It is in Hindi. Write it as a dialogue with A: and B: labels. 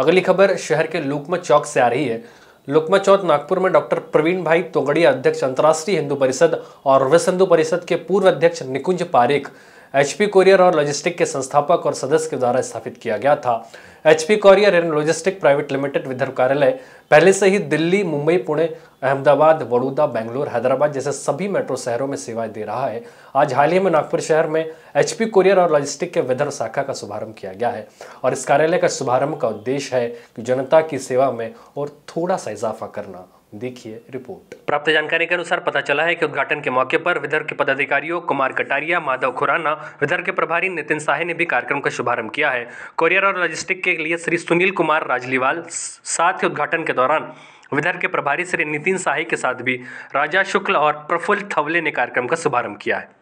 A: अगली खबर शहर के लुकमा चौक से आ रही है लुकमा चौक नागपुर में डॉक्टर प्रवीण भाई तोगड़िया अध्यक्ष अंतर्राष्ट्रीय हिंदू परिषद और विश्व हिंदू परिषद के पूर्व अध्यक्ष निकुंज पारेख एचपी कोरियर और लॉजिस्टिक के संस्थापक और सदस्य के द्वारा स्थापित किया गया था HP courier and logistic private limited Vidarbha कार्यालय पहले से ही दिल्ली मुंबई पुणे अहमदाबाद वडोदरा बेंगलोर हैदराबाद जैसे सभी मेट्रो शहरों में सेवाएं दे रहा है आज हाल ही में नागपुर शहर में एचपी कॉरियर और लॉजिस्टिक के विदर्भ शाखा का शुभारंभ किया गया है और इस कार्यालय का शुभारंभ का उद्देश्य है कि जनता की सेवा में और थोड़ा सा इजाफा करना देखिए रिपोर्ट प्राप्त जानकारी के अनुसार पता चला है कि उद्घाटन के मौके पर विदर्भ के पदाधिकारियों कुमार कटारिया माधव खुराना विदर्भ के प्रभारी नितिन साहे ने भी कार्यक्रम का शुभारंभ किया है कोरियर और लॉजिस्टिक के लिए श्री सुनील कुमार राजलीवाल साथ ही उद्घाटन के दौरान विदर्भ के प्रभारी श्री नितिन साही के साथ भी राजा शुक्ल और प्रफुल्ल थवले ने कार्यक्रम का शुभारंभ किया है